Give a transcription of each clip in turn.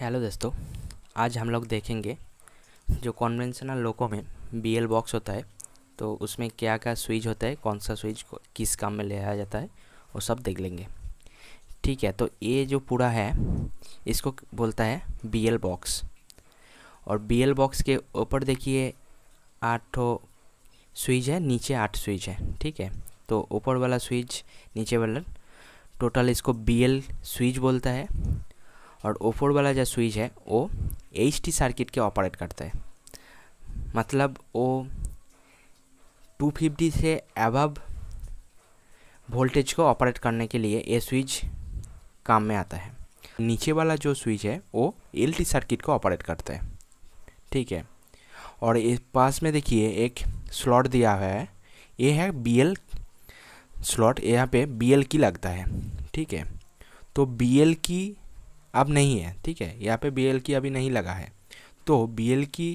hello दोस्तों आज हम लोग देखेंगे जो कॉन्वेंशनल लोकों में बीएल बॉक्स होता है तो उसमें क्या क्या स्विच होता है कौन सा स्विच किस काम में ले आया जाता है वो सब देख लेंगे ठीक है तो ये जो पूरा है इसको बोलता है बीएल बॉक्स और बीएल बॉक्स के ऊपर देखिए आठ स्विच है नीचे आठ स्विच है ठीक है तो ऊपर वाला स्विच नीचे वाला टोटल इसको एल स्विच बोलता है और फोर वाला जो स्विच है वो एच टी सर्किट के ऑपरेट करता है मतलब वो टू फिफ्टी से एबव वोल्टेज को ऑपरेट करने के लिए ये स्विच काम में आता है नीचे वाला जो स्विच है वो एल टी सर्किट को ऑपरेट करता है ठीक है और इस पास में देखिए एक स्लॉट दिया हुआ है ये है बी एल स्लॉट यहाँ पे बी एल की लगता है ठीक है तो बी एल की अब नहीं है ठीक है यहाँ पे बी की अभी नहीं लगा है तो बी की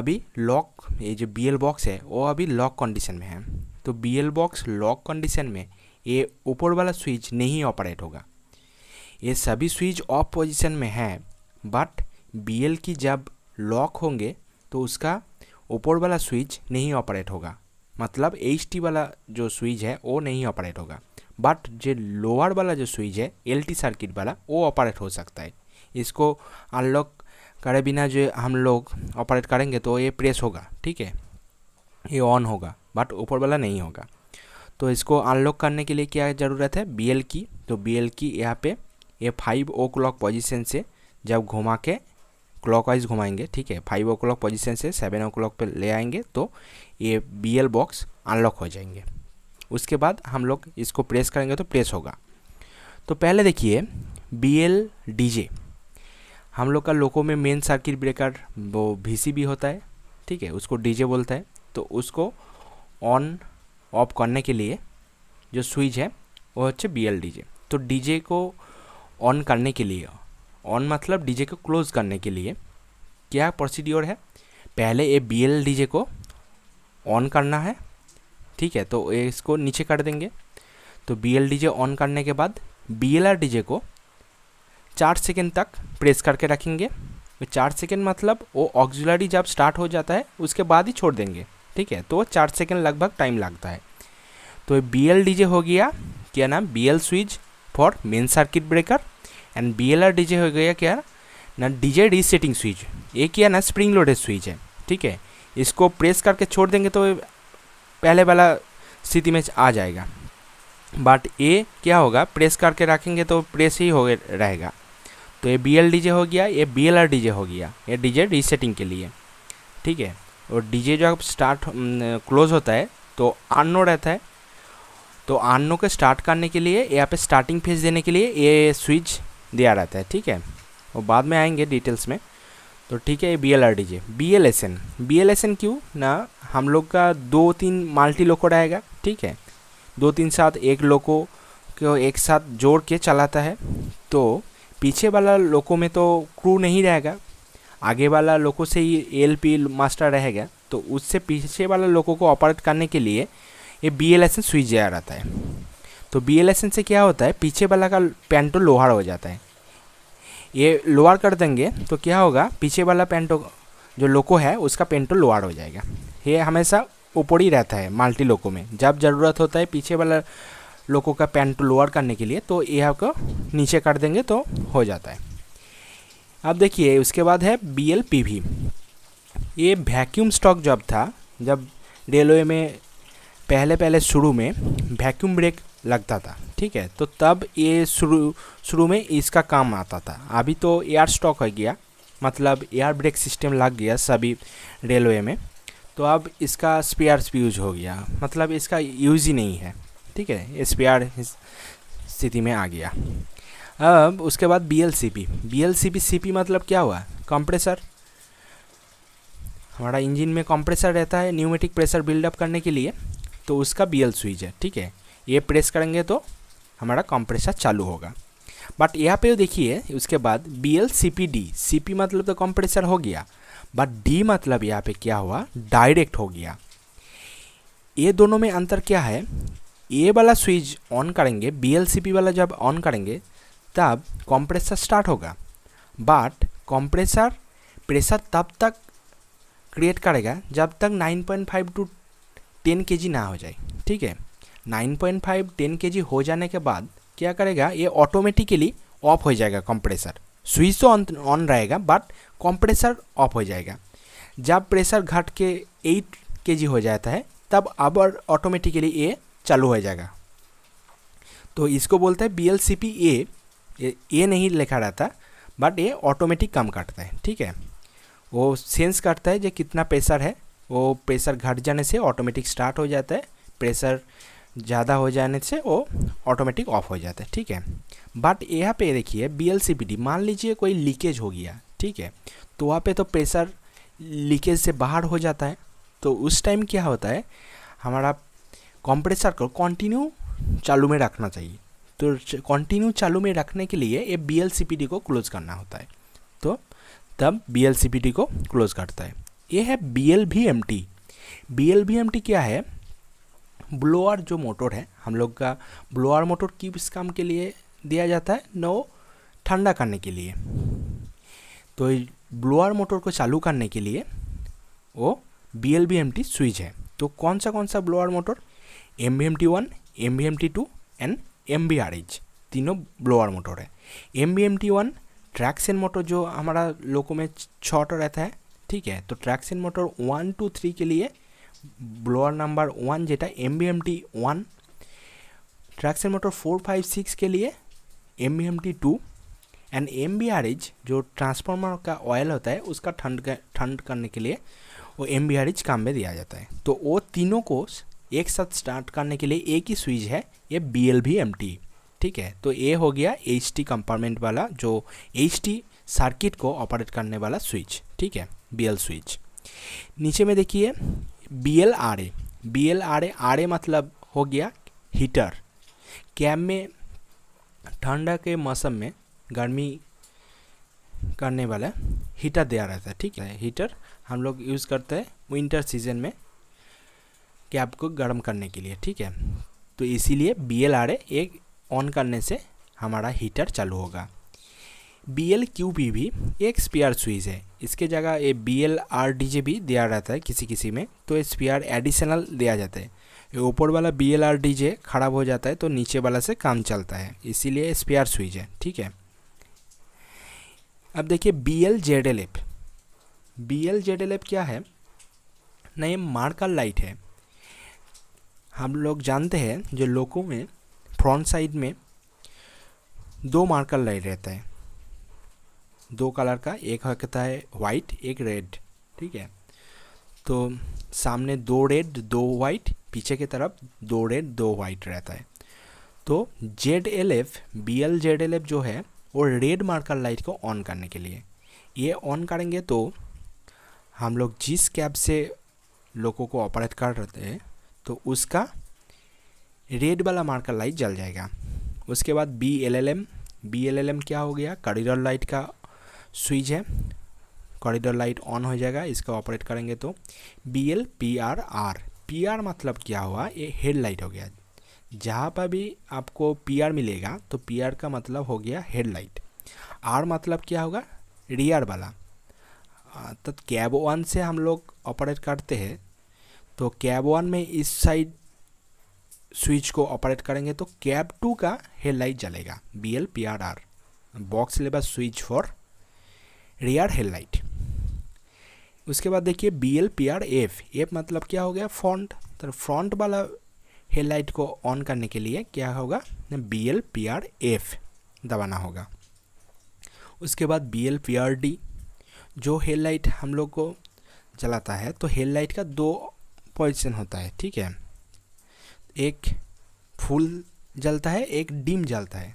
अभी लॉक ये जो बी बॉक्स है वो अभी लॉक कंडीशन में है तो बी बॉक्स लॉक कंडीशन में ये ऊपर वाला स्विच नहीं ऑपरेट होगा ये सभी स्विच ऑफ पोजिशन में है बट बी की जब लॉक होंगे तो उसका ऊपर वाला स्विच नहीं ऑपरेट होगा मतलब एच वाला जो स्विच है वो नहीं ऑपरेट होगा बट जो लोअर वाला जो स्विच है टी सर्किट वाला वो ऑपरेट हो सकता है इसको अनलॉक करे बिना जो हम लोग ऑपरेट करेंगे तो ये प्रेस होगा ठीक है ये ऑन होगा बट ऊपर वाला नहीं होगा तो इसको अनलॉक करने के लिए क्या ज़रूरत है बी की तो बी की यहाँ पे ये फाइव ओ क्लॉक पोजिशन से जब घुमा के क्लॉक वाइज घुमाएंगे ठीक है फाइव ओ क्लॉक पोजिशन से सेवन ओ क्लॉक पर ले आएंगे तो ये बी बॉक्स अनलॉक हो जाएंगे उसके बाद हम लोग इसको प्रेस करेंगे तो प्रेस होगा तो पहले देखिए बी एल डी जे हम लोग का लोको में मेन सर्किट ब्रेकर वो भी होता है ठीक है उसको डीजे बोलता है तो उसको ऑन ऑफ करने के लिए जो स्विच है वो हे बी एल डी जे तो डीजे को ऑन करने के लिए ऑन मतलब डीजे को क्लोज करने के लिए क्या प्रोसीड्योर है पहले ये बी एल जे को ऑन करना है ठीक है तो इसको नीचे कर देंगे तो B L D J on करने के बाद B L R D J को चार सेकेंड तक प्रेस करके रखेंगे तो चार सेकेंड मतलब वो ऑक्जुलरी जब स्टार्ट हो जाता है उसके बाद ही छोड़ देंगे ठीक है तो चार सेकेंड लगभग टाइम लगता है तो बी एल डी जे हो गया क्या नाम B L switch for main circuit breaker and B L R D J हो गया क्या ना डीजे रीसेटिंग स्विच ये क्या ना स्प्रिंग लोडेड स्विच है ठीक है इसको प्रेस करके छोड़ देंगे तो पहले वाला स्थिति में आ जाएगा बट ए क्या होगा प्रेस करके रखेंगे तो प्रेस ही हो रहेगा तो ये बी एल डी जे हो गया ये B L R D J हो गया ये डी जे रीसेटिंग के लिए ठीक है और डी जे जब स्टार्ट क्लोज होता है तो आनो रहता है तो आनो के स्टार्ट करने के लिए यहाँ पे स्टार्टिंग फेज देने के लिए ये स्विच दिया रहता है ठीक है और बाद में आएंगे डिटेल्स में तो ठीक है ये B L R D J B L S N B L S N क्यों ना हम लोग का दो तीन माल्टी लोको रहेगा ठीक है दो तीन साथ एक लोको को एक साथ जोड़ के चलाता है तो पीछे वाला लोको में तो क्रू नहीं रहेगा आगे वाला लोको से ही एल पी मास्टर रहेगा तो उससे पीछे वाला लोको को ऑपरेट करने के लिए ये B L S N switch जाया रहता है तो बी एल एस एन से क्या होता है पीछे वाला का पेंटो तो लोहार हो जाता है ये लोअर कर देंगे तो क्या होगा पीछे वाला पेंटो जो लोको है उसका पेंटो तो लोअर हो जाएगा ये हमेशा ऊपर ही रहता है माल्टी लोको में जब ज़रूरत होता है पीछे वाला लोको का पेंटो लोअर करने के लिए तो ये आपको नीचे कर देंगे तो हो जाता है अब देखिए उसके बाद है बी एल पी भी ये वैक्यूम स्टॉक जब था जब रेलवे में पहले पहले शुरू में वैक्यूम ब्रेक लगता था ठीक है तो तब ये शुरू शुरू में इसका काम आता था अभी तो एयर स्टॉक हो गया मतलब एयर ब्रेक सिस्टम लग गया सभी रेलवे में तो अब इसका स्पेयर्स भी यूज हो गया मतलब इसका यूज ही नहीं है ठीक है स्पेयर स्थिति में आ गया अब उसके बाद B L C P B L C P C P मतलब क्या हुआ कंप्रेसर हमारा इंजन में कंप्रेसर रहता है न्यूमेटिक प्रेशर बिल्डअप करने के लिए तो उसका बी एल स्विच है ठीक है ये प्रेस करेंगे तो हमारा कंप्रेसर चालू होगा बट यहाँ पे देखिए उसके बाद B L C P D C P मतलब तो कंप्रेसर हो गया बट डी मतलब यहाँ पे क्या हुआ डायरेक्ट हो गया ये दोनों में अंतर क्या है ए वाला स्विच ऑन करेंगे बी एल सी पी वाला जब ऑन करेंगे तब कंप्रेसर स्टार्ट होगा बट कंप्रेसर प्रेशर तब तक क्रिएट करेगा जब तक 9.5 टू 10 के ना हो जाए ठीक है नाइन पॉइंट फाइव टेन के जी हो जाने के बाद क्या करेगा ये ऑटोमेटिकली ऑफ हो जाएगा कंप्रेसर स्विच तो ऑन रहेगा बट कंप्रेसर ऑफ हो जाएगा जब प्रेशर घट के एट के जी हो जाता है तब अब ऑटोमेटिकली ये चालू हो जाएगा तो इसको बोलते हैं B L C P A ये नहीं लिखा रहता बट ये ऑटोमेटिक काम करता है ठीक है वो सेंस करता है जो कितना प्रेशर है वो प्रेशर घट जाने से ऑटोमेटिक स्टार्ट हो जाता है प्रेशर ज़्यादा हो जाने से वो ऑटोमेटिक ऑफ हो जाता है ठीक है बट यहाँ पे देखिए B L C P D मान लीजिए कोई लीकेज हो गया ठीक है तो वहाँ पे तो प्रेशर लीकेज से बाहर हो जाता है तो उस टाइम क्या होता है हमारा कंप्रेसर को कंटिन्यू चालू में रखना चाहिए तो कंटिन्यू चालू में रखने के लिए ये B L C P D को क्लोज करना होता है तो तब B L C P D को क्लोज करता है ये है बी एल भी एम टी बी एल भी एम टी क्या है ब्लोअर जो मोटर है हम लोग का ब्लोअर मोटर किस काम के लिए दिया जाता है नो ठंडा करने के लिए तो ब्लोअर मोटर को चालू करने के लिए वो B L B M T switch है तो कौन सा कौन सा blower motor M B M T one M B M T two and M B R H तीनों ब्लोअर मोटर है M B M T one traction motor जो हमारा लोगों में छोटा रहता है ठीक है तो traction motor one two three के लिए ब्लोअर नंबर वन जेटा M B M T one traction motor four five six के लिए M B M T two and M B R H जो ट्रांसफार्मर का ऑयल होता है उसका ठंड ठंड करने के लिए वो एम बी आर एच काम में दिया जाता है तो वो तीनों को एक साथ स्टार्ट करने के लिए एक ही स्विच है ये B L B M T ठीक है तो ये हो गया एच टी कंपार्टमेंट वाला जो एच टी सर्किट को ऑपरेट करने वाला स्विच ठीक है बी एल स्विच नीचे में देखिए B L R A B L R A R A मतलब हो गया हीटर कैब में ठंडा के मौसम में गर्मी करने वाला हीटर दिया रहता है ठीक है हीटर हम लोग यूज़ करते हैं विंटर सीजन में कैब को गर्म करने के लिए ठीक है तो इसीलिए बी एल आर ए एक ऑन करने से हमारा हीटर चालू होगा बी एल क्यू पी भी एक स्पीयर स्विच है इसके जगह ये B L R D J भी दिया रहता है किसी किसी में तो ये स्पीयर एडिशनल दिया जाता है ये ऊपर वाला B L R D J खराब हो जाता है तो नीचे वाला से काम चलता है इसीलिए स्पीयर स्विच है ठीक है अब देखिए B L Z L F B L Z L F क्या है नहीं मार्कर लाइट है हम लोग जानते हैं जो लोगों में फ्रंट साइड में दो मार्कर लाइट रहता है दो कलर का एक होता है वाइट एक रेड ठीक है तो सामने दो रेड दो वाइट पीछे की तरफ दो रेड दो वाइट रहता है तो Z L F B L Z L F जो है वो रेड मार्कर लाइट को ऑन करने के लिए ये ऑन करेंगे तो हम लोग जिस कैब से लोगों को ऑपरेट कर रहे हैं तो उसका रेड वाला मार्कर लाइट जल जाएगा उसके बाद B L L M B L L M क्या हो गया करिडर लाइट का स्विच है कॉरिडोर लाइट ऑन हो जाएगा इसका ऑपरेट करेंगे तो B L P R R P R मतलब क्या हुआ ये हेड लाइट हो गया जहाँ पर भी आपको पी आर मिलेगा तो पी आर का मतलब हो गया हेड लाइट आर मतलब क्या होगा रियर वाला तो कैब वन से हम लोग ऑपरेट करते हैं तो कैब वन में इस साइड स्विच को ऑपरेट करेंगे तो कैब टू का हेड लाइट जलेगा B L P R R box label switch for rear headlight उसके बाद देखिए B L P R F F मतलब क्या हो गया फ्रंट तो फ्रंट वाला हेडलाइट को ऑन करने के लिए क्या होगा B L P R F दबाना होगा उसके बाद B L P R D जो हेडलाइट हम लोग को जलाता है तो हेडलाइट का दो पोजिशन होता है ठीक है एक फुल जलता है एक डिम जलता है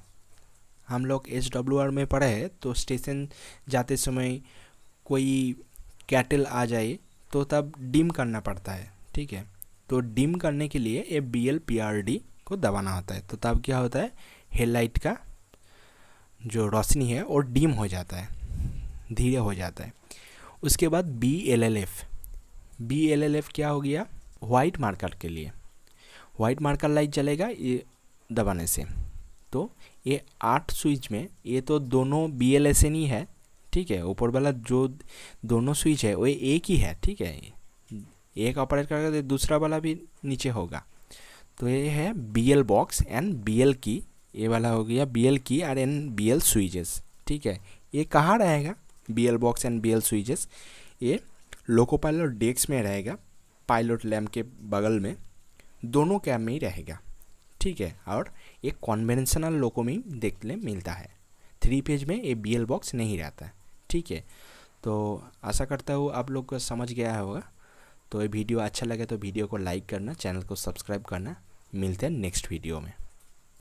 हम लोग एच डब्ल्यू आर में पढ़े हैं तो स्टेशन जाते समय कोई कैटल आ जाए तो तब डिम करना पड़ता है ठीक है तो डिम करने के लिए ये B L P R D को दबाना होता है तो तब क्या होता है हेडलाइट का जो रोशनी है वो डिम हो जाता है धीरे हो जाता है उसके बाद B L L F B L L F क्या हो गया वाइट मार्कर के लिए वाइट मार्कर लाइट जलेगा ये दबाने से तो ये आठ स्विच में ये तो दोनों बी एल एस एन ही है ठीक है ऊपर वाला जो दोनों स्विच है वो एक ही है ठीक है एक ऑपरेट करेगा तो दूसरा वाला भी नीचे होगा तो ये है B L box and B L की ये वाला हो गया बी एल की और एन बी एल स्विचेस ठीक है ये कहाँ रहेगा B L box and B L switches ये लोको पायलट डेस्क में रहेगा पायलट लैम्प के बगल में दोनों कैब में ही रहेगा ठीक है और एक कॉन्वेंशनल लोको में देखने मिलता है थ्री पेज में ये बी बॉक्स नहीं रहता ठीक है तो आशा करता हूँ आप लोग को समझ गया होगा तो ये वीडियो अच्छा लगे तो वीडियो को लाइक करना चैनल को सब्सक्राइब करना मिलते हैं नेक्स्ट वीडियो में